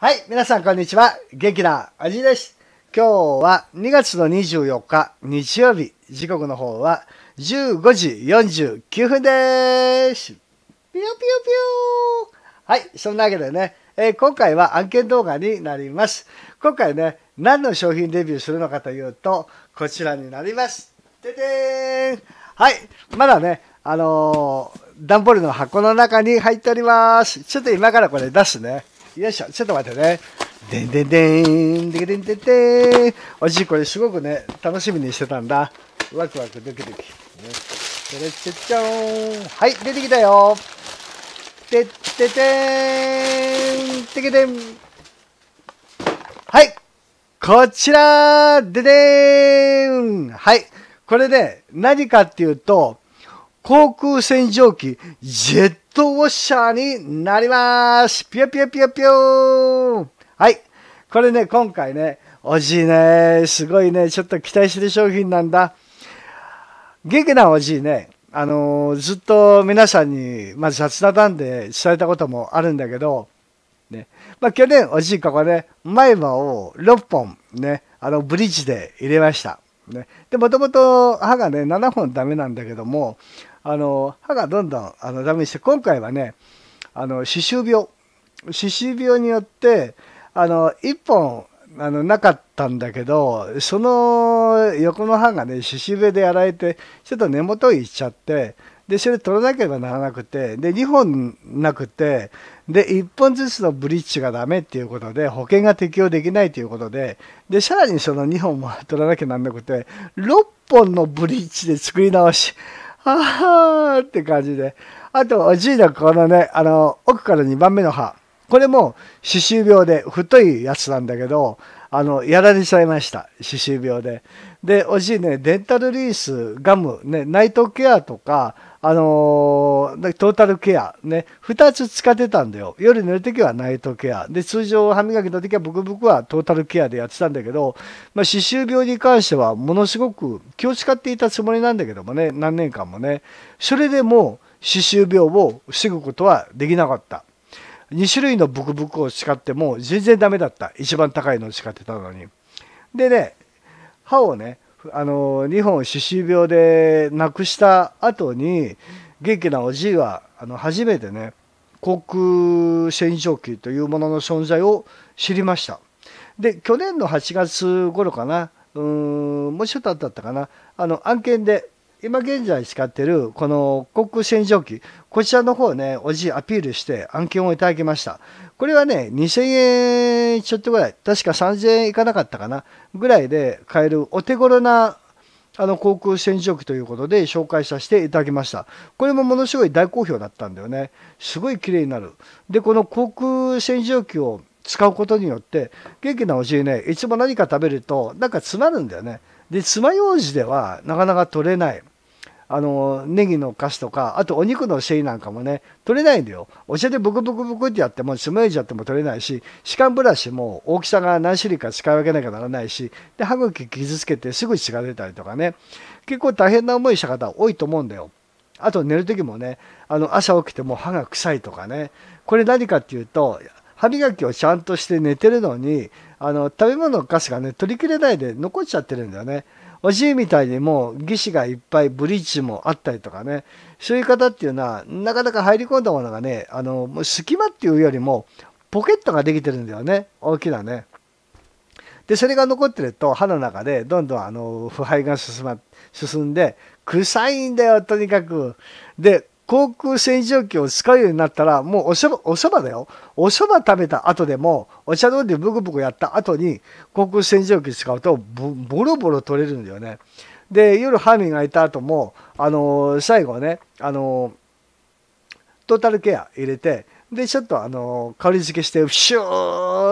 はい、皆さんこんにちは。元気なあじです。今日は2月の24日日曜日、時刻の方は15時49分です。ぴよぴよぴよはい、そんなわけでね、えー、今回は案件動画になります。今回ね、何の商品レビューするのかというと、こちらになります。ででーんはい、まだね、あのー、段ボールの箱の中に入っております。ちょっと今からこれ出すね。よいしょ、ちょっと待ってね。でんでんでん、でんでんでんでん。おじい、これすごくね、楽しみにしてたんだ。ワクワクドキドキ。ね、てれっゃっちゃーん。はい、出てきたよ。てっててん、てけてん。はい、こちらででーんはい。これで、何かっていうと、航空洗浄機、ジェットウォッシャーになりますぴよぴよぴよぴよはい。これね、今回ね、おじいね、すごいね、ちょっと期待してる商品なんだ。元気なおじいね、あのー、ずっと皆さんに、まあ、雑談で伝えたこともあるんだけど、ね。まあ、去年、おじいここね、前歯を6本ね、あの、ブリッジで入れました。ね。で、もともと歯がね、7本ダメなんだけども、あの歯がどんどんあのダメにして今回はねあの歯周病歯周病によってあの1本あのなかったんだけどその横の歯がね歯周病でやられてちょっと根元いっちゃってでそれ取らなければならなくてで2本なくてで1本ずつのブリッジがダメっていうことで保険が適用できないということででさらにその2本も取らなきゃなんなくて6本のブリッジで作り直しあーって感じで。あと、G のこのね、あの、奥から2番目の歯。これも歯周病で太いやつなんだけど、あの、やられちゃいました。歯周病で。で、おじいね、デンタルリース、ガム、ね、ナイトケアとか、あのー、トータルケア、ね、2つ使ってたんだよ。夜寝るときはナイトケア。で、通常歯磨きのときは、ブクブクはトータルケアでやってたんだけど、まあ、歯周病に関しては、ものすごく気を使っていたつもりなんだけどもね、何年間もね。それでも、歯周病を防ぐことはできなかった。2種類のブクブクを使っても全然ダメだった。一番高いのを使ってたのに。でね、歯をね、あの日本歯周病で亡くした後に元気なおじいはあの初めてね航空洗浄機というものの存在を知りました。で去年の8月頃かなうーんもうちょっとあったかなあの案件で今現在使ってるこの航空洗浄機、こちらの方ね、おじアピールして案件をいただきました。これはね、2000円ちょっとぐらい、確か3000円いかなかったかな、ぐらいで買えるお手頃なあの航空洗浄機ということで紹介させていただきました。これもものすごい大好評だったんだよね。すごい綺麗になる。で、この航空洗浄機を使うことによって、元気なおじいね、いつも何か食べると、なんか詰まるんだよね。で、爪楊枝ではなかなか取れない。あのネギの菓子とかあとお肉のシェイなんかもね取れないんだよお茶でブクブクブクってやってもスムージやっても取れないし歯間ブラシも大きさが何種類か使い分けなきゃならないしで歯茎傷つけてすぐ血が出たりとかね結構大変な思いした方多いと思うんだよあと寝る時もねあの朝起きても歯が臭いとかねこれ何かっていうと歯磨きをちゃんとして寝てるのにあの食べ物のガスがね取りきれないで残っちゃってるんだよねおじいみたいにもう義肢がいっぱいブリッジもあったりとかねそういう方っていうのはなかなか入り込んだものがねあのもう隙間っていうよりもポケットができてるんだよね大きなね。でそれが残ってると歯の中でどんどんあの腐敗が進,、ま、進んで臭いんだよとにかく。で航空洗浄機を使うようになったら、もうおそば、おそばだよ。おそば食べた後でも、お茶飲んでブクブクやった後に、航空洗浄機使うとボ、ロボロ取れるんだよね。で、夜歯磨いた後も、あのー、最後ね、あのー、トータルケア入れて、で、ちょっとあのー、香り付けして、シュ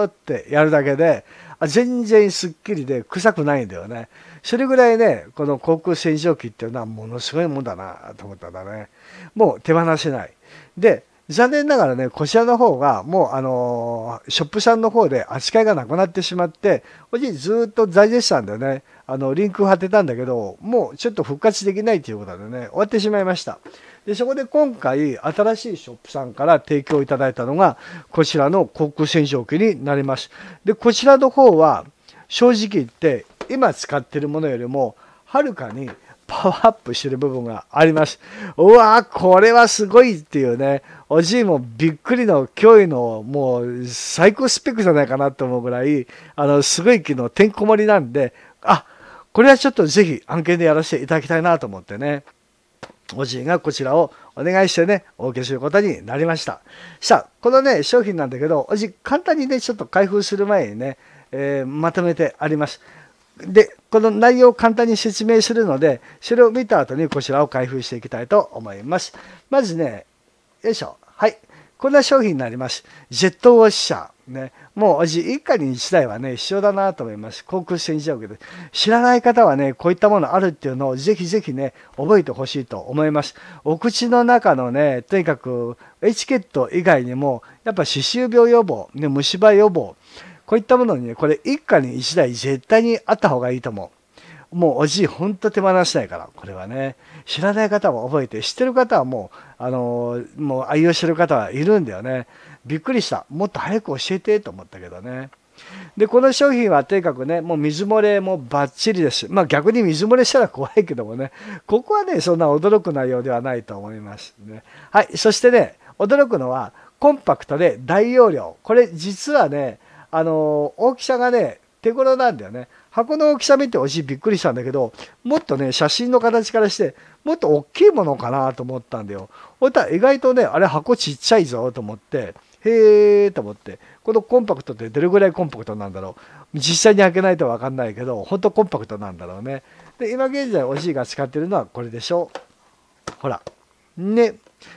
ーってやるだけで、全然すっきりで臭くないんだよね。それぐらいね、この航空洗浄機っていうのはものすごいもんだなと思ったんだね。もう手放せない。で、残念ながらね、こちらの方が、もう、あのショップさんの方で扱いがなくなってしまって、おじいずっと在住したんだよね。あの、リンク貼ってたんだけど、もうちょっと復活できないということでね、終わってしまいました。で、そこで今回、新しいショップさんから提供いただいたのが、こちらの航空洗浄機になります。で、こちらの方は、正直言って、今使ってるものよりもはるかにパワーアップしてる部分があります。うわこれはすごいっていうね、おじいもびっくりの脅威のもう最高スペックじゃないかなと思うぐらい、あの、すごい機能てんこ盛りなんで、あこれはちょっとぜひ案件でやらせていただきたいなと思ってね、おじいがこちらをお願いしてね、お受けすることになりました。さあ、このね、商品なんだけど、おじい簡単にね、ちょっと開封する前にね、えー、まとめてあります。でこの内容を簡単に説明するのでそれを見た後にこちらを開封していきたいと思いますまずねよいしょはいこんな商品になりますジェットウォッシャーね、もう私一家に一台はね必要だなと思います航空戦時けど知らない方はねこういったものあるっていうのをぜひぜひね覚えてほしいと思いますお口の中のねとにかくエチケット以外にもやっぱ歯周病予防、ね、虫歯予防こういったものにね、これ一家に一台絶対にあった方がいいと思う。もうおじいほんと手放しないから、これはね。知らない方も覚えて、知ってる方はもう、あのー、もう愛用してる方はいるんだよね。びっくりした。もっと早く教えてと思ったけどね。で、この商品はとにかくね、もう水漏れもバッチリです。まあ逆に水漏れしたら怖いけどもね、ここはね、そんな驚く内容ではないと思いますね。はい、そしてね、驚くのは、コンパクトで大容量。これ実はね、あの大きさがね手頃なんだよね箱の大きさ見ておしいびっくりしたんだけどもっとね写真の形からしてもっと大きいものかなと思ったんだよほた意外とねあれ箱ちっちゃいぞと思ってへえと思ってこのコンパクトってどれぐらいコンパクトなんだろう実際に開けないと分かんないけどほんとコンパクトなんだろうねで今現在おしいが使ってるのはこれでしょほらね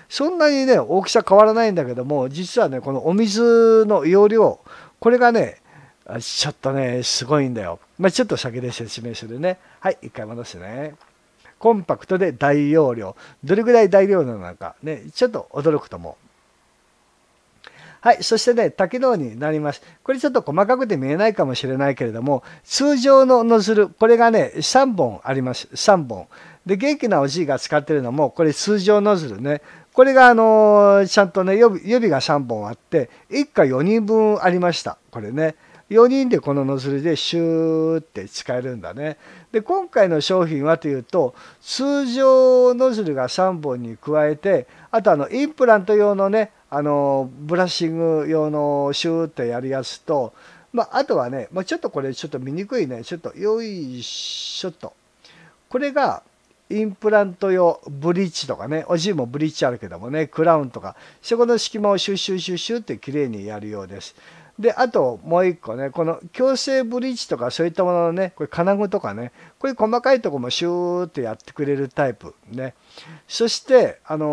そんなにね大きさ変わらないんだけども実はねこのお水の容量これがね、ちょっとね、すごいんだよ。まあ、ちょっと先で説明するね。はい、一回戻してね。コンパクトで大容量。どれぐらい大容量なのか、ね、ちょっと驚くと思う。はい。そしてね、多機能になります。これちょっと細かくて見えないかもしれないけれども、通常のノズル、これがね、3本あります。3本。で、元気なおじいが使ってるのも、これ通常ノズルね。これがあのちゃんとね予備予備が3本あって一家4人分ありましたこれね4人でこのノズルでシューって使えるんだねで今回の商品はというと通常ノズルが3本に加えてあとあのインプラント用のねあのブラッシング用のシューってやるやつと、まあ、あとはね、まあ、ちょっとこれちょっと見にくいねちょっとよいしょっとこれがインプラント用ブリーチとかね、おじいもブリーチあるけどもね、クラウンとか、そこの隙間をシュッシュッシュッシュって綺麗にやるようです。で、あともう一個ね、この矯正ブリッジとかそういったもののね、これ金具とかね、こういう細かいとこもシューってやってくれるタイプね。そして、あのー、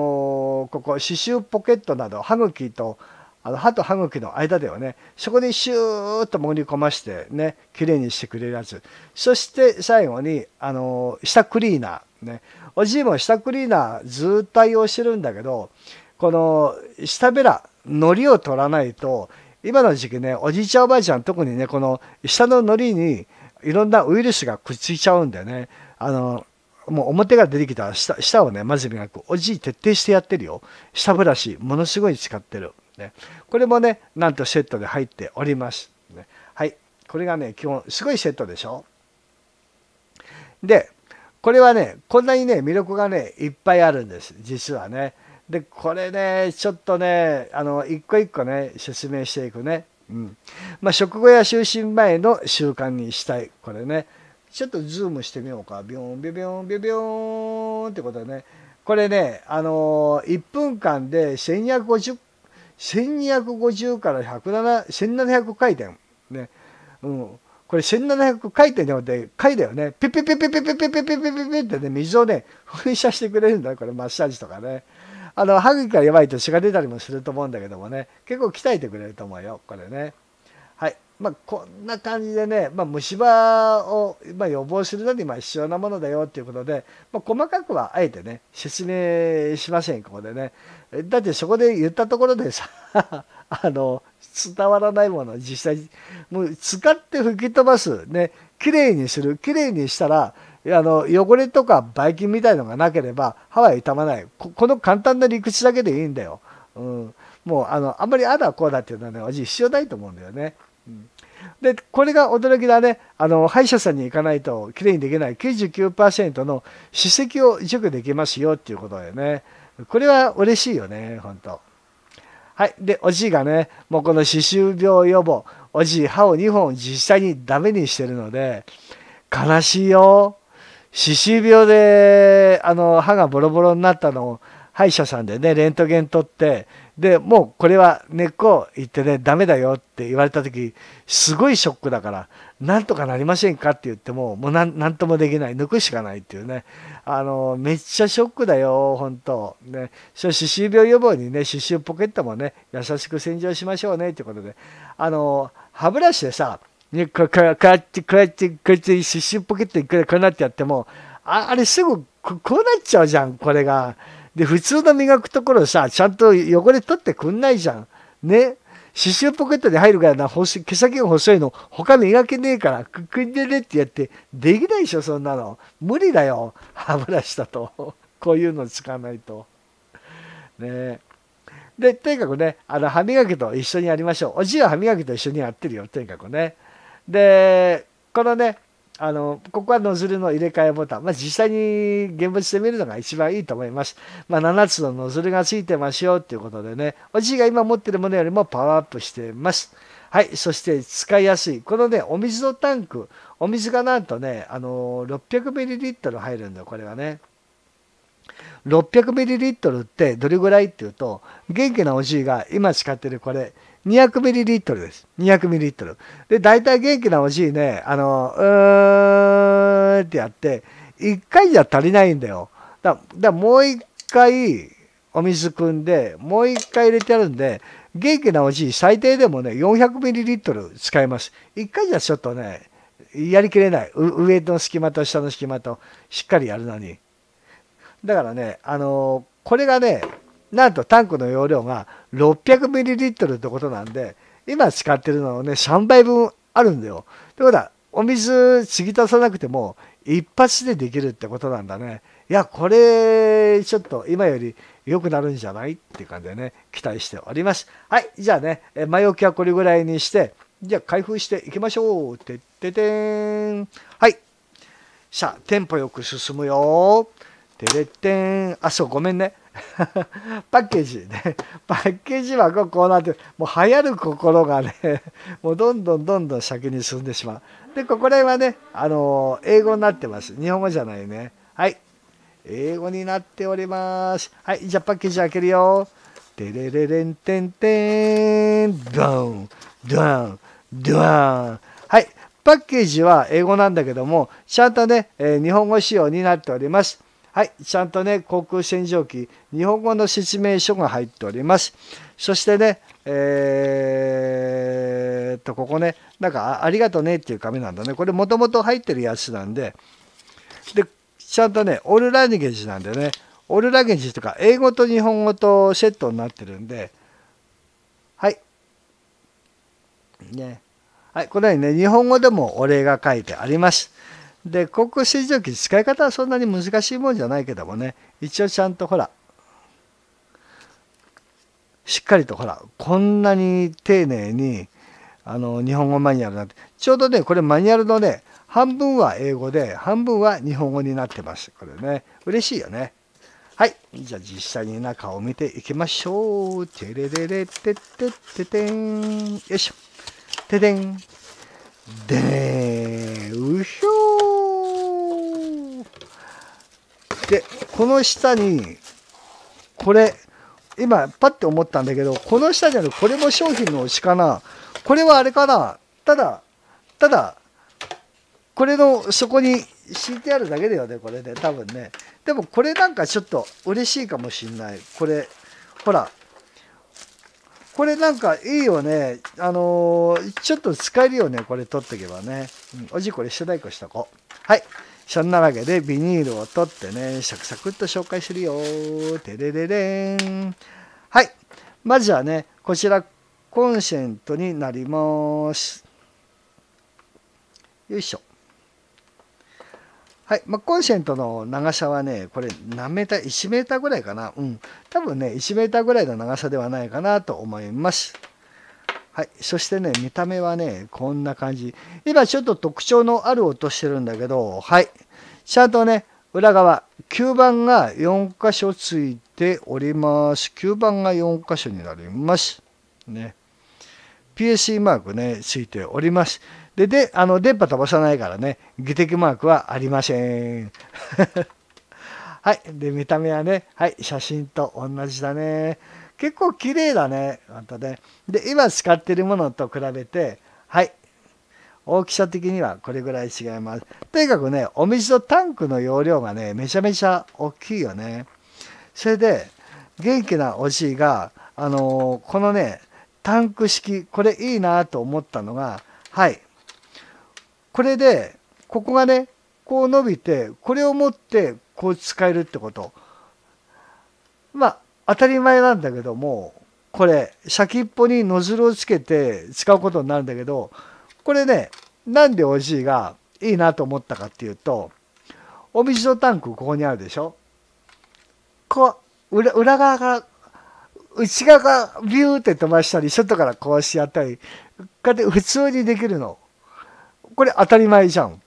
ここ刺繍ポケットなど歯茎とあの歯と歯茎の間ではね、そこにシューッと潜り込ましてね、綺麗にしてくれるやつ。そして最後に、あのー、下クリーナー。ね。おじいも下クリーナーずっと愛用してるんだけど、この下べら、糊を取らないと、今の時期ね、おじいちゃんおばあちゃん特にね、この下の糊にいろんなウイルスがくっついちゃうんだよね。あの、もう表が出てきた下下をね、まず磨く。おじい徹底してやってるよ。下ブラシ、ものすごい使ってる。ね、これもね、なんとセットで入っております。ね、はい。これがね、基本、すごいセットでしょ。で、これはね、こんなにね、魅力がね、いっぱいあるんです、実はね。で、これね、ちょっとね、あの、一個一個ね、説明していくね。うん。まあ、食後や就寝前の習慣にしたい、これね。ちょっとズームしてみようか。ビョン、ビョン、ビョン、ビョビョンってことね。これね、あのー、1分間で1250、1250から1700回転。ね。うん。これ1700回転でもで、回だよねピピピピピピピピピピピってね水をね噴射してくれるんだこれマッサージとかねあの歯茎が弱いと血が出たりもすると思うんだけどもね結構鍛えてくれると思うよこれねはいまあこんな感じでね、まあ、虫歯を、まあ、予防するのにまあ必要なものだよっていうことで、まあ、細かくはあえてね説明しませんここでねだってそこで言ったところでさあの伝わらないものは実際もう使って吹き飛ばすね綺麗にする綺麗にしたらあの汚れとかばい菌みたいのがなければ歯は傷まないこの簡単な理屈だけでいいんだよ、うん、もうあのあんまりあだこうだっていうのはね私必要ないと思うんだよね。うんでこれが驚きだねあの歯医者さんに行かないときれいにできない99%の歯石を除去できますよっていうことだよねこれは嬉しいよね本当はい。で、おじいがね、もうこの歯周病予防、おじい歯を2本実際にダメにしてるので、悲しいよ。歯周病で、あの、歯がボロボロになったのを、歯医者さんでね、レントゲン取って、でもうこれは根っこ行ってねダメだよって言われた時すごいショックだからなんとかなりませんかって言ってももう何ともできない抜くしかないっていうねあのめっちゃショックだよ本当ねそう歯周病予防にね歯周ポケットもね優しく洗浄しましょうねっていうことであの歯ブラシでさね、こうやってこうやってこうやって歯周ポケットにこうなってやってもああれすぐこうなっちゃうじゃんこれが。で、普通の磨くところさ、ちゃんと汚れ取ってくんないじゃん。ね。刺繍ポケットに入るからな、毛先が細いの、他磨けねえから、くっくんでねってやって、できないでしょ、そんなの。無理だよ、歯ブラシだと。こういうの使わないと。ねで、とにかくね、あの、歯磨きと一緒にやりましょう。おじいは歯磨きと一緒にやってるよ、とにかくね。で、このね、あの、ここはノズルの入れ替えボタン。まあ、実際に現物で見るのが一番いいと思います。まあ、7つのノズルがついてますよっていうことでね、おじいが今持ってるものよりもパワーアップしてます。はい、そして使いやすい。このね、お水のタンク、お水がなんとね、あの、600ml 入るんだよ、これはね。600ml ってどれぐらいっていうと、元気なおじいが今使ってるこれ、200ml です。200ml。で、大体元気なおしいね、あの、うーってやって、1回じゃ足りないんだよ。だ、だもう1回お水汲んで、もう1回入れてあるんで、元気なおしい最低でもね、400ml 使います。1回じゃちょっとね、やりきれない。上の隙間と下の隙間としっかりやるのに。だからね、あのこれがね、なんとタンクの容量が 600ml ってことなんで、今使ってるのはね、3杯分あるんだよ。ってことは、お水継ぎ足さなくても、一発でできるってことなんだね。いや、これ、ちょっと今より良くなるんじゃないっていう感じでね、期待しております。はい、じゃあね、前置きはこれぐらいにして、じゃあ開封していきましょう。てっててーん。はい。さあ、テンポよく進むよ。てれってん。あ、そう、ごめんね。パッケージねパッケージ箱こうなってもう流行る心がねもうどんどんどんどん先に進んでしまうでここら辺はねあの英語になってます日本語じゃないねはい英語になっておりますはいじゃあパッケージ開けるよテレレレンテンテンドンドンドンはいパッケージは英語なんだけどもちゃんとね、え日本語仕様になっておりますはい、ちゃんとね、航空洗浄機、日本語の説明書が入っております。そしてね、えー、っと、ここね、なんか、ありがとねっていう紙なんだね。これ、もともと入ってるやつなんで、で、ちゃんとね、オールラニゲージなんでね、オールラゲージとか、英語と日本語とセットになってるんで、はい。ね。はい、このようにね、日本語でもお礼が書いてあります。で航空水蒸気使い方はそんなに難しいもんじゃないけどもね一応ちゃんとほらしっかりとほらこんなに丁寧にあの日本語マニュアルなんてちょうどねこれマニュアルのね半分は英語で半分は日本語になってますこれね嬉しいよねはいじゃあ実際に中を見ていきましょうてれれれてってててんよいしょててんでーうひょーで、この下に、これ、今、パッて思ったんだけど、この下にある、これも商品の推しかな。これはあれかな。ただ、ただ、これの、そこに敷いてあるだけだよね、これね、多分ね。でも、これなんかちょっと嬉しいかもしんない。これ、ほら、これなんかいいよね。あのー、ちょっと使えるよね。これ取っとけばね。うん、おじこれ下い鼓しとこう。はい。そんなわけでビニールを取ってね、サクサクっと紹介するよ。てれれれん。はい。まずはね、こちらコンセントになります。よいしょ。はい。まあ、コンセントの長さはね、これ何メーター ?1 メーターぐらいかな。うん。多分ね、1メーターぐらいの長さではないかなと思います。はい、そしてね、見た目はね、こんな感じ。今ちょっと特徴のある音してるんだけど、はい。ちゃんとね、裏側、吸盤が4箇所ついております。吸盤が4箇所になります。ね。PSC マークね、ついております。で、で、あの、電波飛ばさないからね、技的マークはありません。はい。で、見た目はね、はい、写真と同じだね。結構綺麗だねまたねで今使ってるものと比べてはい大きさ的にはこれぐらい違いますとにかくねお水とタンクの容量がねめちゃめちゃ大きいよねそれで元気なおじいがあのー、このねタンク式これいいなと思ったのがはいこれでここがねこう伸びてこれを持ってこう使えるってことまあ当たり前なんだけどもこれ先っぽにノズルをつけて使うことになるんだけどこれねなんでおじいがいいなと思ったかっていうとお水のタンクここにあるでしょこう裏裏側から内側からビューって飛ばしたり外からこうしてやったりこうやって普通にできるのこれ当たり前じゃん、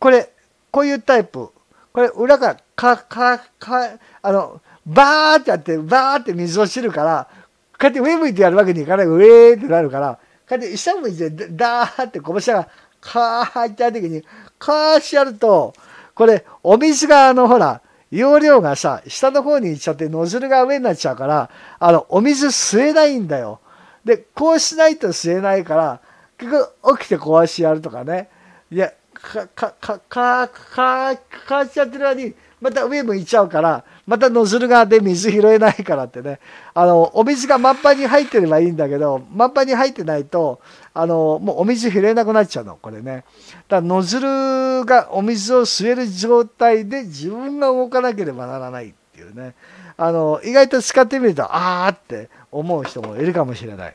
これこういうタイプこれ裏からかかかあのバーってやってバーって水を知るからこうやって上向いてやるわけにいかない上ってなるからこうやって下向いてダーってこぼしたらカー入った時にカーしてやるとこれお水があのほら容量がさ下の方に行っちゃってノズルが上になっちゃうからあのお水吸えないんだよ。でこうしないと吸えないから結局起きて壊しやるとかねいやかかかかかかかしちゃってる間にまた上向いちゃうからまたノズルがで水拾えないからってね、あの、お水が満杯に入ってればいいんだけど、満杯に入ってないと、あの、もうお水拾えなくなっちゃうの、これね。だからノズルがお水を吸える状態で自分が動かなければならないっていうね。あの、意外と使ってみると、あーって思う人もいるかもしれない。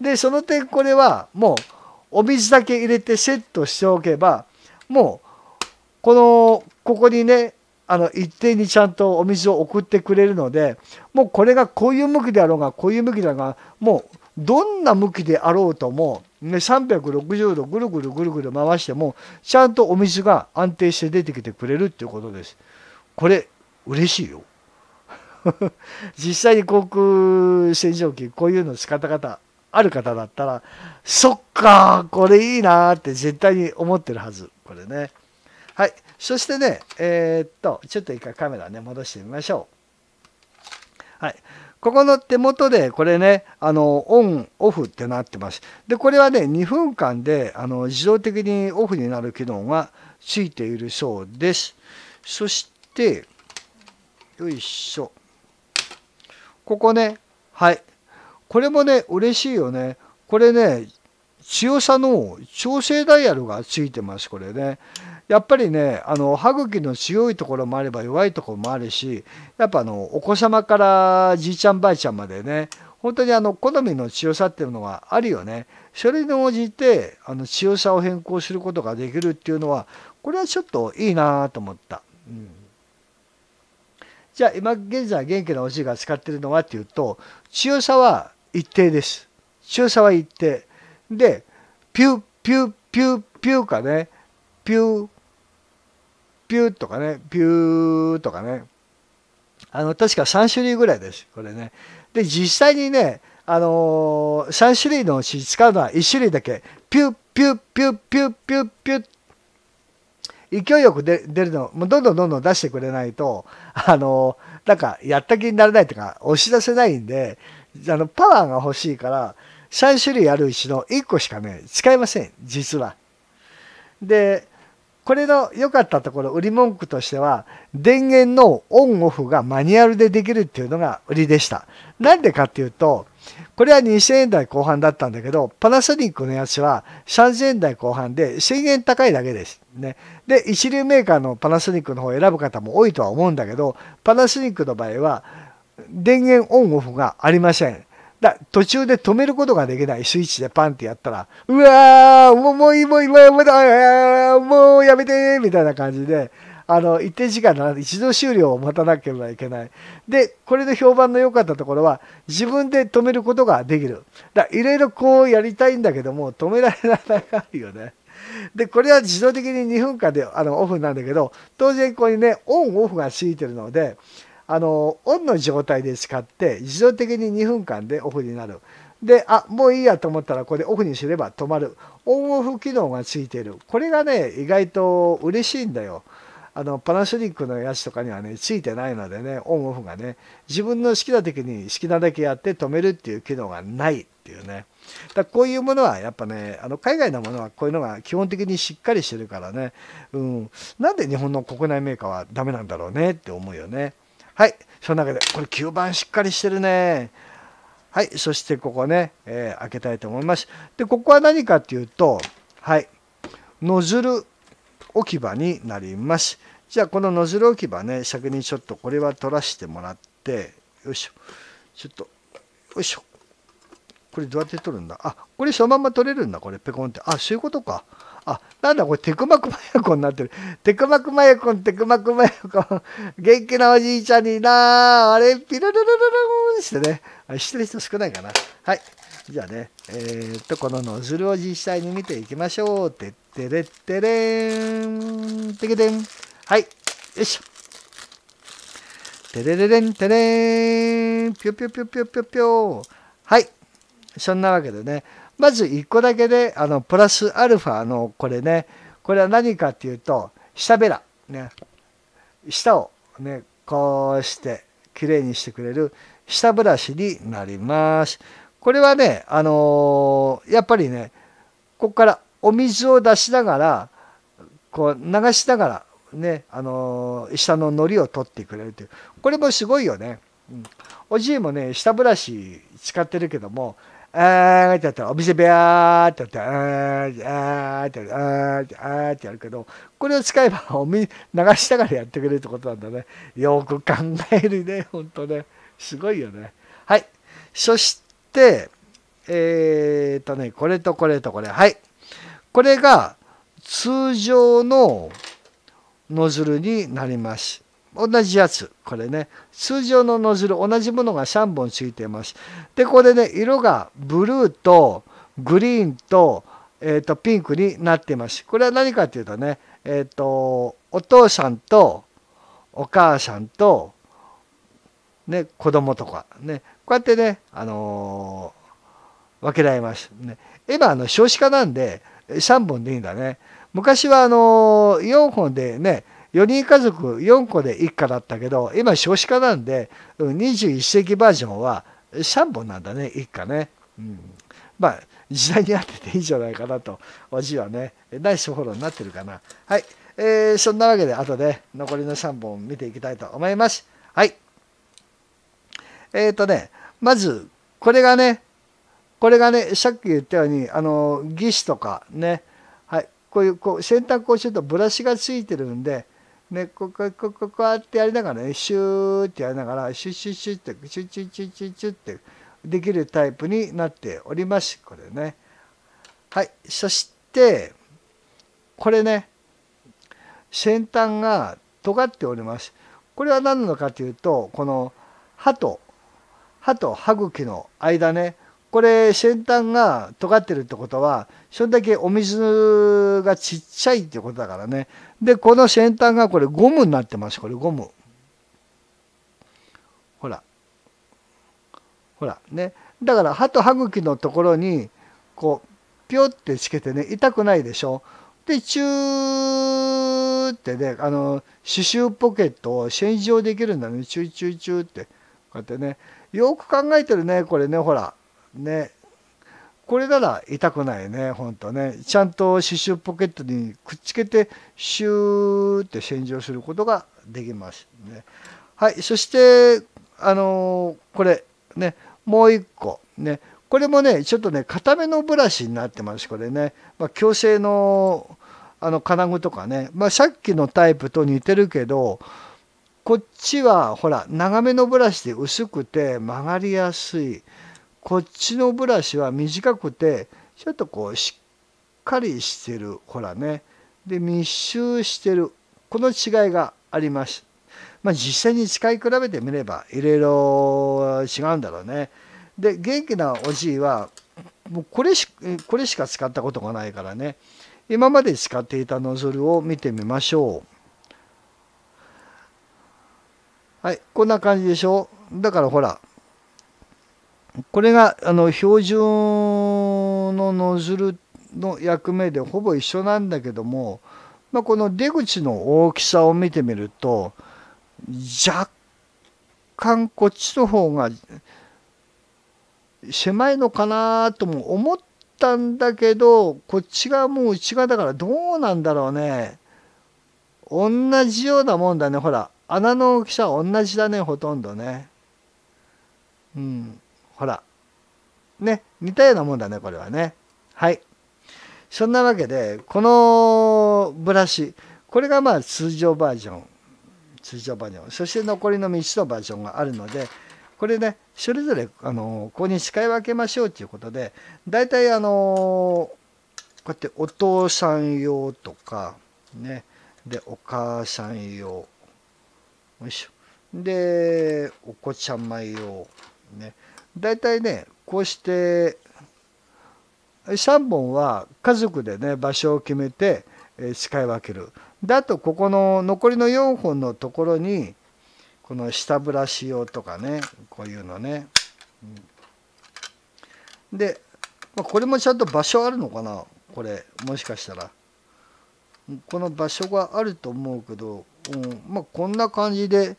で、その点これはもう、お水だけ入れてセットしておけば、もう、この、ここにね、あの一定にちゃんとお水を送ってくれるのでもうこれがこういう向きであろうがこういう向きだがもうどんな向きであろうとも、ね、360度ぐるぐるぐるぐる回してもちゃんとお水が安定して出てきてくれるっていうことです。これ嬉しいよ。実際に航空洗浄機こういうの使った方ある方だったらそっかこれいいなって絶対に思ってるはずこれね。はいそしてね、えー、っと、ちょっと一回カメラね、戻してみましょう。はい。ここの手元でこれね、あの、オン、オフってなってます。で、これはね、2分間で、あの、自動的にオフになる機能がついているそうです。そして、よいしょ。ここね、はい。これもね、嬉しいよね。これね、強さの調整ダイヤルがついてます、これね。やっぱりねあの歯茎の強いところもあれば弱いところもあるしやっぱあのお子様からじいちゃんばあちゃんまでね本当にあの好みの強さっていうのはあるよね。それに応じてあの強さを変更することができるっていうのはこれはちょっといいなと思った。うんじゃあ今現在元気なおじいが使ってるのはっていうと強さは一定です。強さは一定。でピューピューピューピューかねピューピューとかね、ピューとかね。あの、確か3種類ぐらいです、これね。で、実際にね、あのー、3種類のうち使うのは1種類だけ。ピュー、ピュー、ピュー、ピュー、ピュー、ピュー。勢いよく出るの、もうどんどんどんどん出してくれないと、あのなんか、やった気にならないというか、押し出せないんで、あの、パワーが欲しいから、3種類あるうちの1個しかね、使えません、実は。で、これの良かったところ、売り文句としては、電源のオンオフがマニュアルでできるっていうのが売りでした。なんでかっていうと、これは2000円台後半だったんだけど、パナソニックのやつは3000円台後半で1000円高いだけです。ね。で、一流メーカーのパナソニックの方を選ぶ方も多いとは思うんだけど、パナソニックの場合は、電源オンオフがありません。だ途中で止めることができないスイッチでパンってやったら、うわー、もう、もう、もう、もう、もうやめてみたいな感じで、あの、一定時間の一度終了を待たなければいけない。で、これで評判の良かったところは、自分で止めることができる。だいろいろこうやりたいんだけども、止められないよね。で、これは自動的に2分間であのオフなんだけど、当然ここにね、オンオフがついてるので、あのオンの状態で使って自動的に2分間でオフになる。で、あ、もういいやと思ったら、これでオフにすれば止まる。オンオフ機能がついている。これがね、意外と嬉しいんだよ。あの、パナソニックのやつとかにはね、ついてないのでね、オンオフがね、自分の好きな時に好きなだけやって止めるっていう機能がないっていうね。だこういうものはやっぱね、あの海外のものはこういうのが基本的にしっかりしてるからね、うん、なんで日本の国内メーカーはダメなんだろうねって思うよね。はいその中でこれ吸盤しっかりしてるねはいそしてここね、えー、開けたいと思いますでここは何かっていうとはいノズル置き場になりますじゃあこのノズル置き場ね先にちょっとこれは取らしてもらってよいしょちょっとよいしょこれどうやって取るんだあこれそのまま取れるんだこれペコンってあそういうことかあなんだこれテクマクマヤコンになってるテクマクマヤコンテクマクマヤコン元気なおじいちゃんになあれピルルルルルンしてね知ってる人少ないかなはいじゃあねえー、っとこのノズルを実際に見ていきましょうてってれってれーんてけてんはいよいしょてれれれんてれーんぴょぴょぴょぴょぴょぴょはいそんなわけでねまず1個だけで、あの、プラスアルファのこれね、これは何かっていうと、下べら、ね、下をね、こうして、きれいにしてくれる下ブラシになります。これはね、あのー、やっぱりね、ここからお水を出しながら、こう流しながら、ね、あのー、下ののりを取ってくれるという。これもすごいよね。うん、おじいもね、下ブラシ使ってるけども、あーってやったら、お店部屋ってやってあーってやあーってあーってやるけど、これを使えばおみ流しながらやってくれるってことなんだね。よく考えるね、ほんとね。すごいよね。はい。そして、えー、っとね、これとこれとこれ。はい。これが通常のノズルになります。同じやつこれね通常のノズル同じものが3本ついてますでこれね色がブルーとグリーンと,、えー、とピンクになってますこれは何かっていうとねえっ、ー、とお父さんとお母さんと、ね、子供とかねこうやってね、あのー、分けられます、ね、今あの少子化なんで3本でいいんだね昔はあのー、4本でね4人家族4個で一家だったけど今少子化なんで21世紀バージョンは3本なんだね一家ね、うん、まあ時代に合ってていいんじゃないかなとおじはねナイスフォローになってるかなはい、えー、そんなわけで後で残りの3本見ていきたいと思いますはいえっ、ー、とねまずこれがねこれがねさっき言ったようにあの義肢とかねはいこういうこう洗濯をするとブラシがついてるんでね、こここここうやってやりながらねシューってやりながらシュッシュッシュッってシュッシュッシュッシュッシュッってできるタイプになっておりますこれね。はいそしてこれね先端が尖っております。これは何なのかというとこの歯と歯と歯茎の間ねこれ先端が尖ってるってことはそれだけお水がちっちゃいってことだからねでこの先端がこれゴムになってますこれゴムほらほらねだから歯と歯茎のところにこうピょってつけてね痛くないでしょでチューってねあの刺繍ポケットを洗浄できるんだねチューチューチューってこうやってねよく考えてるねこれねほらねこれなら痛くないねほんとねちゃんと刺繍ポケットにくっつけてシューって洗浄することができますねはいそしてあのー、これねもう一個ねこれもねちょっとね固めのブラシになってますこれね、まあ、矯正のあの金具とかね、まあ、さっきのタイプと似てるけどこっちはほら長めのブラシで薄くて曲がりやすい。こっちのブラシは短くてちょっとこうしっかりしてるほらねで密集してるこの違いがあります。まあ、実際に使い比べてみればいろいろ違うんだろうね。で元気なおじいはもうこれしこれしか使ったことがないからね今まで使っていたノズルを見てみましょう。はい、こんな感じでしょだからほら、これがあの標準のノズルの役目でほぼ一緒なんだけども、まあ、この出口の大きさを見てみると若干こっちの方が狭いのかなとも思ったんだけどこっち側もう内側だからどうなんだろうね同じようなもんだねほら穴の大きさは同じだねほとんどねうんほら。ね、似たようなもんだね、これはね。はい。そんなわけで、このブラシ、これがまあ通常バージョン。通常バージョン。そして残りの3つのバージョンがあるので、これね、それぞれ、あのここに使い分けましょうということで、大体あのこうやってお父さん用とか、ね、で、お母さん用。よいしょ。で、お子ちゃま用。ね。大体ねこうして3本は家族でね場所を決めて使い分ける。だとここの残りの4本のところにこの下ブラシ用とかねこういうのね。でこれもちゃんと場所あるのかなこれもしかしたら。この場所があると思うけど、うん、まあこんな感じで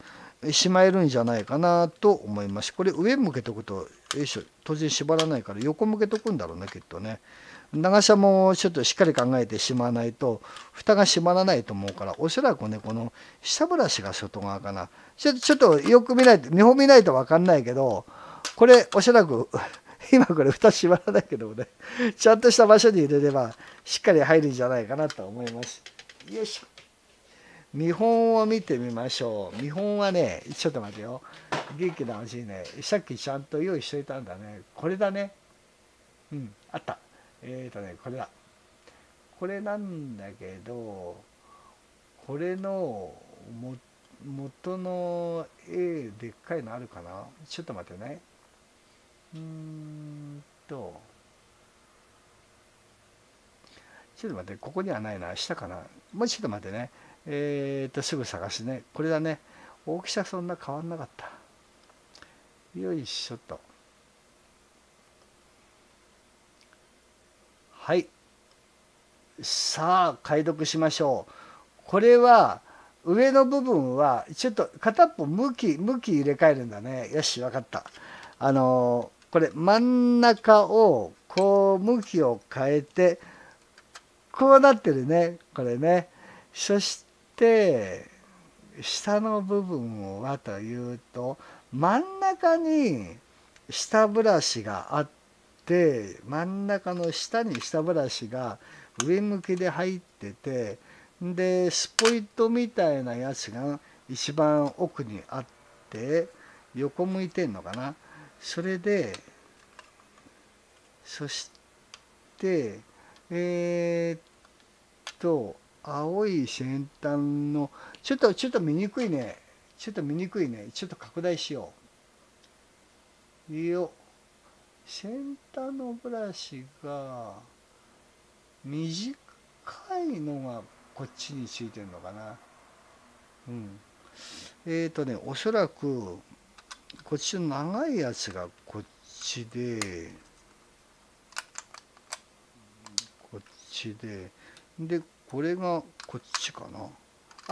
しまえるんじゃないかなと思いますこれ上向けとくとよいしょ当然縛らないから横向けとくんだろうねきっとね長さもちょっとしっかり考えてしまわないと蓋が閉まらないと思うからおそらくねこの下ブラシが外側かなちょちょっとよく見ないと見本見ないと分かんないけどこれおそらく 今これ蓋閉まらないけどもねちゃんとした場所に入れればしっかり入るんじゃないかなと思いますよいしょ見本を見てみましょう見本はねちょっと待ってよ元気な話ねさっきちゃんと用意しといたんだねこれだねうんあったえっ、ー、とねこれだこれなんだけどこれの元の絵でっかいのあるかなちょっと待ってねうーんとちょっと待ってここにはないな下かなもうちょっと待ってねえー、っとすぐ探しねこれだね大きさそんな変わんなかったよいしょとはいさあ解読しましょうこれは上の部分はちょっと片っぽ向き向き入れ替えるんだねよし分かったあのー、これ真ん中をこう向きを変えてこうなってるねこれねそしてて下の部分はというと真ん中に下ブラシがあって真ん中の下に下ブラシが上向きで入っててでスポイトみたいなやつが一番奥にあって横向いてんのかなそれでそしてえー、っと青い先端のちょっとちょっと見にくいねちょっと見にくいねちょっと拡大しよういいよ先端のブラシが短いのがこっちについてるのかなうんえっ、ー、とねおそらくこっちの長いやつがこっちでこっちででこれがこっちかな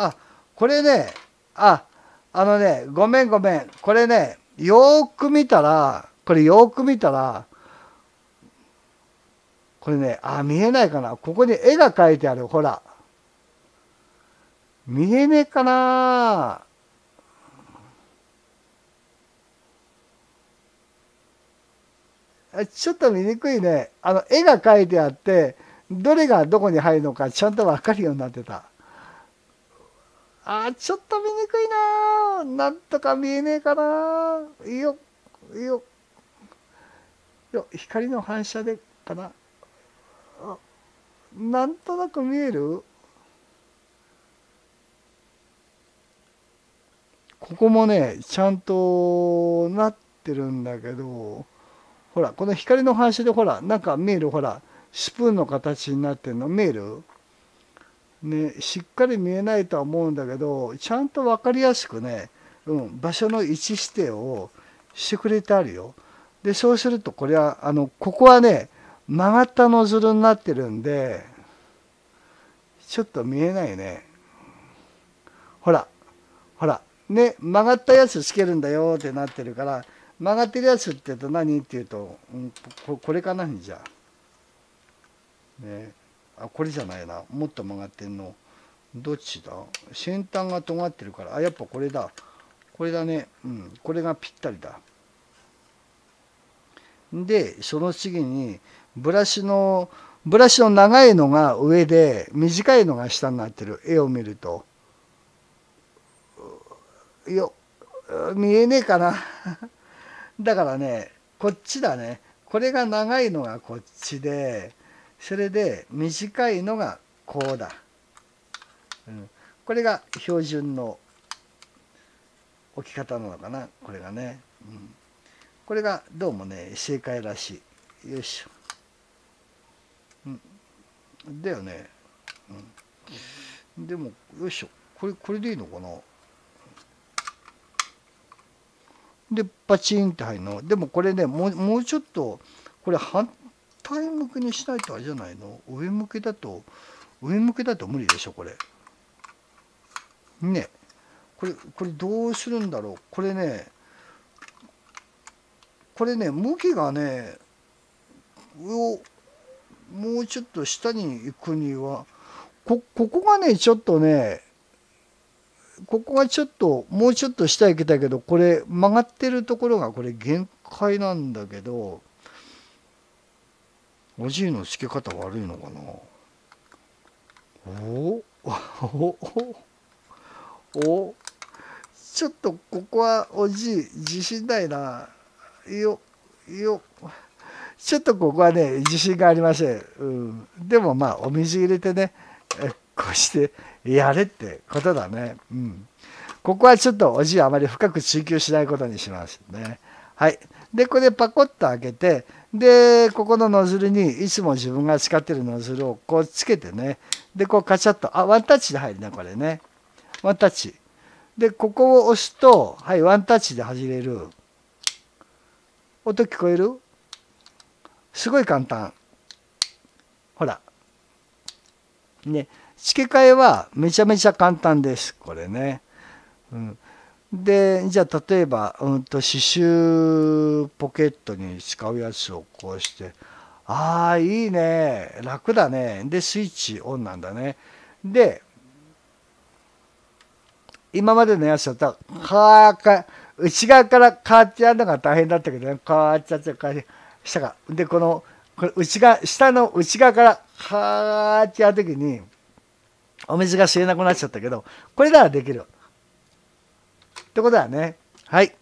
あこれねああのねごめんごめんこれねよく見たらこれよく見たらこれねあ見えないかなここに絵が描いてあるほら見えねえかなちょっと見にくいねあの絵が描いてあってどれがどこに入るのかちゃんと分かるようになってた。あちょっと見にくいななんとか見えねえかなよよよ光の反射でかななんとなく見えるここもねちゃんとなってるんだけどほらこの光の反射でほらなんか見えるほらスプーンの形になってるの見えるね、しっかり見えないとは思うんだけどちゃんと分かりやすくね、うん、場所の位置指定をしてくれてあるよ。でそうするとこれはあのここはね曲がったノズルになってるんでちょっと見えないね。ほらほらね曲がったやつつけるんだよってなってるから曲がってるやつって言うと何って言うと、うん、これかなじゃあ。ね、あこれじゃないなもっと曲がってんのどっちだ先端が尖ってるからあやっぱこれだこれだねうんこれがぴったりだでその次にブラシのブラシの長いのが上で短いのが下になってる絵を見るとよ見えねえかな だからねこっちだねこれが長いのがこっちでそれで短いのがこうだ、うん、これが標準の置き方なのかなこれがね、うん、これがどうもね正解らしいよいしょ、うん、だよね、うん、でもよいしょこれこれでいいのかなでパチンって入るのでもこれねもうもうちょっとこれ反対対向きにしないとあれじゃないの上向けだと上向けだと無理でしょこれ。ねこれこれどうするんだろうこれねこれね向きがねをもうちょっと下に行くにはこここがねちょっとねここがちょっともうちょっと下行けたけどこれ曲がってるところがこれ限界なんだけど。おじいのつけ方悪いのかなお おおちょっとここはおじい自信ないなよよちょっとここはね自信がありません、うん、でもまあお水入れてねこうしてやれってことだねうんここはちょっとおじいあまり深く追求しないことにしますねはいでこれパコッと開けてでここのノズルにいつも自分が使ってるノズルをこうつけてねでこうカチャッとあワンタッチで入るねこれねワンタッチでここを押すとはいワンタッチで外れる音聞こえるすごい簡単ほらね付け替えはめちゃめちゃ簡単ですこれね、うん、でじゃあ例えば、うんと、刺繍ポケットに使うやつをこうしてああいいね楽だねでスイッチオンなんだねで今までのやつだったらかー内側から変わっちゃうのが大変だったけどね変わっちゃって変わっ下がでこのこれ内側下の内側からかーっちゃう時にお水が吸えなくなっちゃったけどこれならできるってことだね。はい。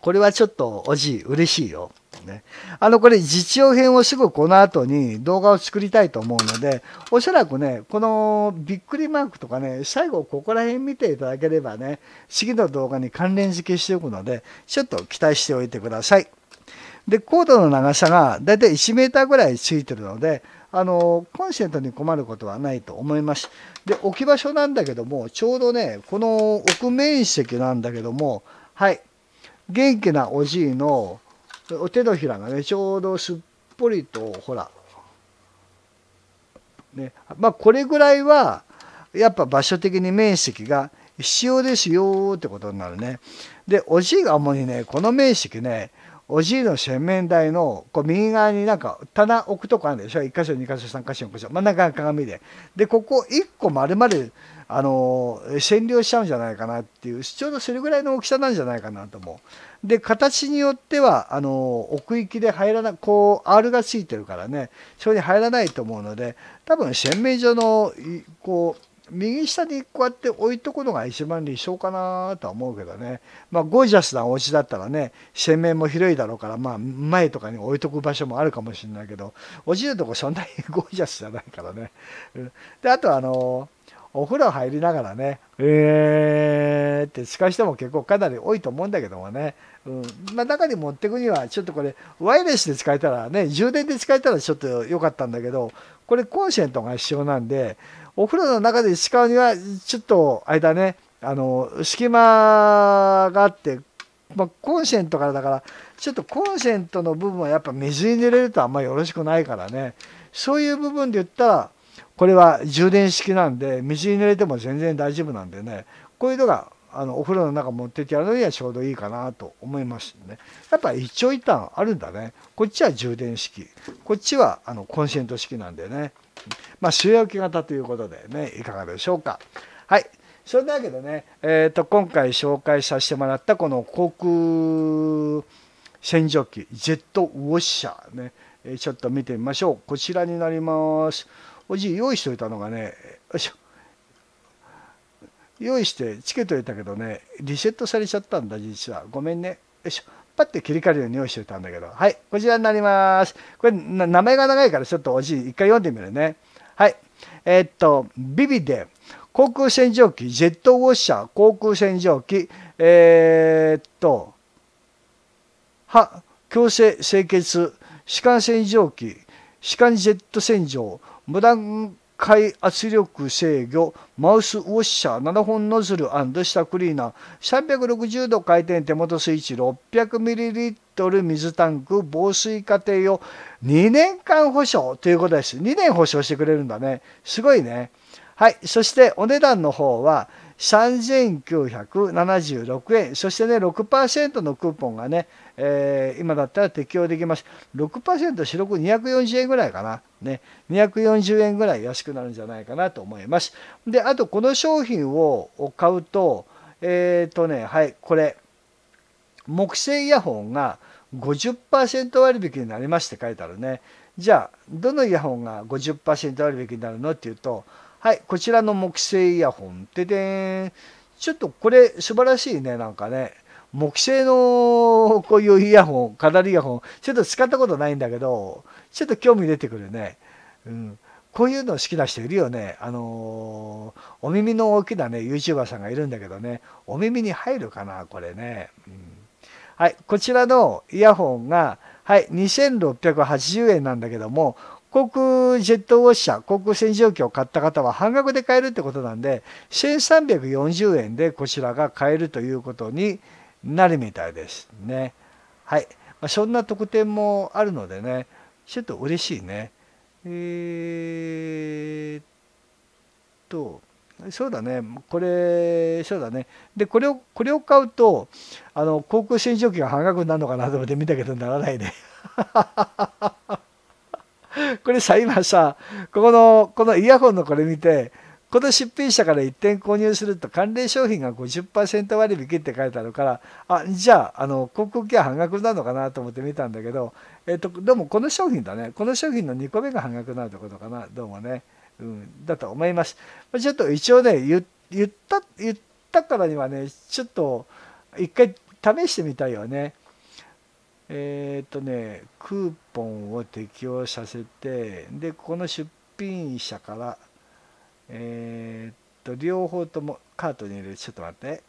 これはちょっとおじい、嬉しいよ。ね。あの、これ実用編をすぐこの後に動画を作りたいと思うので、おそらくね、このびっくりマークとかね、最後ここら辺見ていただければね、次の動画に関連付けしておくので、ちょっと期待しておいてください。で、コードの長さがだいたい1 m ぐらいついてるので、あのコンセントに困ることはないと思います。で置き場所なんだけどもちょうどねこの置く面積なんだけどもはい元気なおじいのお手のひらがねちょうどすっぽりとほらねまあこれぐらいはやっぱ場所的に面積が必要ですよってことになるね。でおじいが主にねこの面積ねおじいの洗面台のこう右側になんか棚置くとこあるでしょ1箇所2箇所3箇所4箇所真ん中が鏡ででここ1個丸々あの占領しちゃうんじゃないかなっていうちょうどそれぐらいの大きさなんじゃないかなと思うで形によってはあの奥行きで入らないこう R がついてるからねそれに入らないと思うので多分洗面所のこう右下にこうやって置いとくのが一番理想かなとは思うけどね。まあ、ゴージャスなお家だったらね、洗面も広いだろうから、まあ、前とかに置いとく場所もあるかもしれないけど、落ちるとこそんなにゴージャスじゃないからね。で、あとはあの、お風呂入りながらね、えーって使う人も結構かなり多いと思うんだけどもね。うん。まあ、中に持ってくには、ちょっとこれ、ワイヤレスで使えたらね、充電で使えたらちょっと良かったんだけど、これコンセントが必要なんで、お風呂の中で鹿にはちょっと間ねあの隙間があって、まあ、コンセントからだからちょっとコンセントの部分はやっぱ水に濡れるとあんまよろしくないからねそういう部分で言ったらこれは充電式なんで水に濡れても全然大丈夫なんでねこういうのがあのお風呂の中持ってってやるのにはちょうどいいかなと思いますねやっぱ一長一短あるんだねこっちは充電式こっちはあのコンセント式なんでねまあ、収益型ということでね、いかがでしょうか。はい。それだけでね、えー、と今回紹介させてもらったこの航空洗浄機、ジェットウォッシャーね、えちょっと見てみましょう。こちらになります。おじい、用意しておいたのがね、よいしょ。用意してつけといたけどね、リセットされちゃったんだ、実は。ごめんね。よいしょ。パッて切り替えるように用意してたんだけどはいこちらになりますこれ名前が長いからちょっとおじい一回読んでみるねはいえー、っとビビで航空洗浄機ジェットウォッシャー航空洗浄機えー、っとは強制清潔歯間洗浄機歯間ジェット洗浄無断回圧力制御マウスウォッシャー7本ノズル下クリーナー360度回転手元スイッチ 600ml 水タンク防水家庭用2年間保証ということです2年保証してくれるんだねすごいねはいそしてお値段の方は3976円そしてね6%のクーポンがね、えー、今だったら適用できます6%白く240円ぐらいかなね240円ぐらい安くなるんじゃないかなと思いますであとこの商品を買うとえっ、ー、とねはいこれ木製イヤホンが50%割引になりますって書いてあるねじゃあどのイヤホンが50%割引になるのっていうとはい、こちらの木製イヤホン。ででちょっとこれ素晴らしいね、なんかね。木製の こういうイヤホン、カナリイヤホン、ちょっと使ったことないんだけど、ちょっと興味出てくるね。うん。こういうの好きな人いるよね。あのー、お耳の大きなね、YouTuber さんがいるんだけどね、お耳に入るかな、これね。うん、はい、こちらのイヤホンが、はい、2680円なんだけども、航空ジェットウォッシャー、航空洗浄機を買った方は半額で買えるってことなんで、1340円でこちらが買えるということになるみたいですね。はい。まあ、そんな特典もあるのでね、ちょっと嬉しいね。えー、っと、そうだね、これ、そうだね。で、これを、これを買うと、あの、航空洗浄機が半額になるのかなと思って見たけど、ならないね。これさ、今さ、ここの、このイヤホンのこれ見て、この出品者から1点購入すると関連商品が50%割引って書いてあるから、あ、じゃあ、あの、広告費は半額なのかなと思って見たんだけど、えっと、でもこの商品だね。この商品の2個目が半額になるってことかな。どうもね。うん、だと思います。ちょっと一応ね、言った、言ったからにはね、ちょっと一回試してみたいよね。えー、っとねクーポンを適用させてでこの出品者からえー、っと両方ともカートに入れるちょっと待って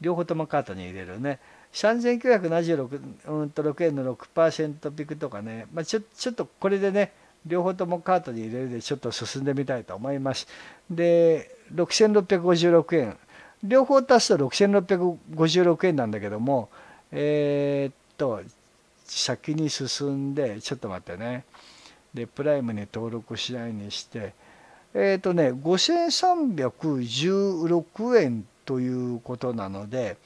両方ともカートに入れるね3976、うん、と円の6%ックとかね、まあ、ちょちょっとこれでね両方ともカートに入れるでちょっと進んでみたいと思います。で6656円両方足すと6656円なんだけどもえー、っと先に進んでちょっと待ってねでプライムに登録しないにしてえー、っとね5316円ということなので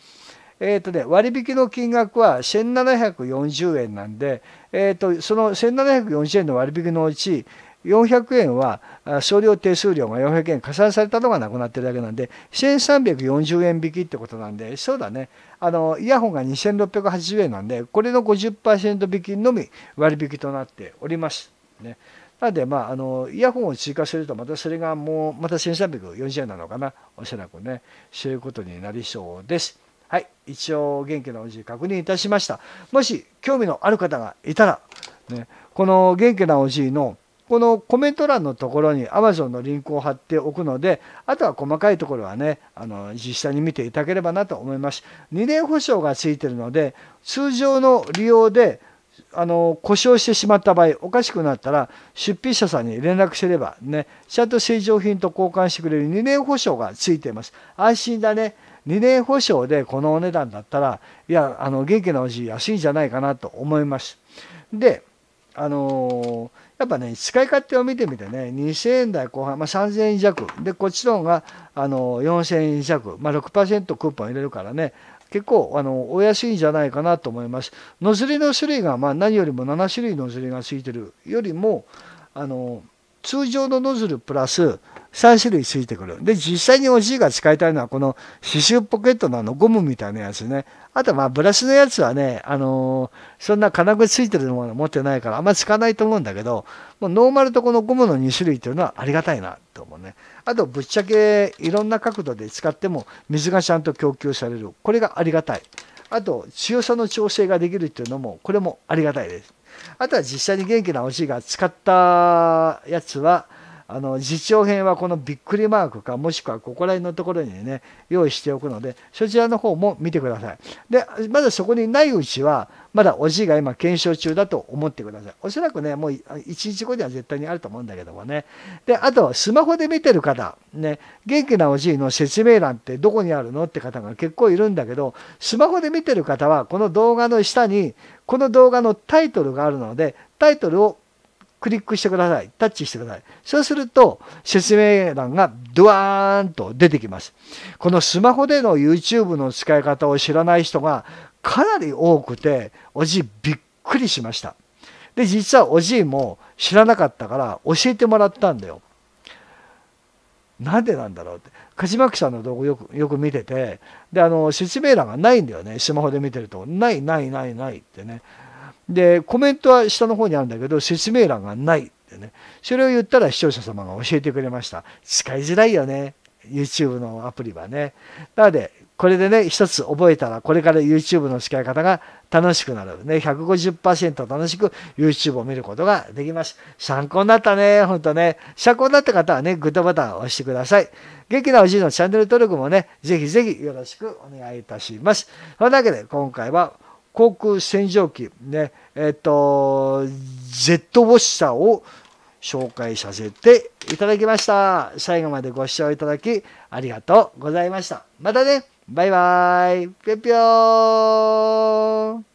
えーとね、割引の金額は1740円なんで、えーと、とその1740円の割引のうち、400円は少量定数料が400円加算されたのがなくなってるだけなんで1340円引きってことなんでそうだねあのイヤホンが2680円なんでこれの50%引きのみ割引となっております。ね、なので、まあ、あのイヤホンを追加するとまたそれがもうまた1340円なのかなおそらくねそういうことになりそうです。はい、一応元気なおじい確認いたしました。もし興味のある方がいたら、ね、この元気なおじいのこのコメント欄のところに Amazon のリンクを貼っておくので、あとは細かいところはね、あの実際に見ていただければなと思います。2年保証がついてるので、通常の利用であの故障してしまった場合、おかしくなったら、出品者さんに連絡すればね、ちゃんと正常品と交換してくれる2年保証がついています。安心だね。2年保証でこのお値段だったら、いや、あの元気なおうち安いんじゃないかなと思います。で、あのーやっぱね、使い勝手を見てみてね、2000円台後半、まあ、3000円弱、で、こっちの方があの4000円弱、まあ6、6%クーポン入れるからね、結構あのお安いんじゃないかなと思います。ノズリの種類が、まあ、何よりも7種類ノズリがついてるよりも、あの通常のノズルプラス3種類ついてくる。で、実際におじいが使いたいのは、この刺繍ポケットのあのゴムみたいなやつね。あと、まあ、ブラシのやつはね、あのー、そんな金具ついてるもの持ってないから、あんま使わないと思うんだけど、もうノーマルとこのゴムの2種類っていうのはありがたいなと思うね。あと、ぶっちゃけいろんな角度で使っても水がちゃんと供給される。これがありがたい。あと、強さの調整ができるっていうのも、これもありがたいです。あとは実際に元気なおじいが使ったやつは、あの実証編はこのびっくりマークかもしくはここら辺のところにね用意しておくのでそちらの方も見てくださいでまだそこにないうちはまだおじいが今検証中だと思ってくださいおそらくねもう1日後には絶対にあると思うんだけどもねであとスマホで見てる方ね元気なおじいの説明欄ってどこにあるのって方が結構いるんだけどスマホで見てる方はこの動画の下にこの動画のタイトルがあるのでタイトルをクリックしてください。タッチしてください。そうすると、説明欄がドワーンと出てきます。このスマホでの YouTube の使い方を知らない人がかなり多くて、おじいびっくりしました。で、実はおじいも知らなかったから教えてもらったんだよ。なんでなんだろうって。梶巻さんの動画よくよく見てて、で、あの、説明欄がないんだよね。スマホで見てると。ない、ない、ない、ないってね。で、コメントは下の方にあるんだけど、説明欄がないってね。それを言ったら視聴者様が教えてくれました。使いづらいよね。YouTube のアプリはね。なので、これでね、一つ覚えたら、これから YouTube の使い方が楽しくなる。ね、150%楽しく YouTube を見ることができます。参考になったね、ほんとね。参考になった方はね、グッドボタンを押してください。元気なおじいのチャンネル登録もね、ぜひぜひよろしくお願いいたします。そんなわけで、今回は、航空洗浄機、ね、えっと、ジェットウォッシャーを紹介させていただきました。最後までご視聴いただきありがとうございました。またねバイバーイぴょぴょー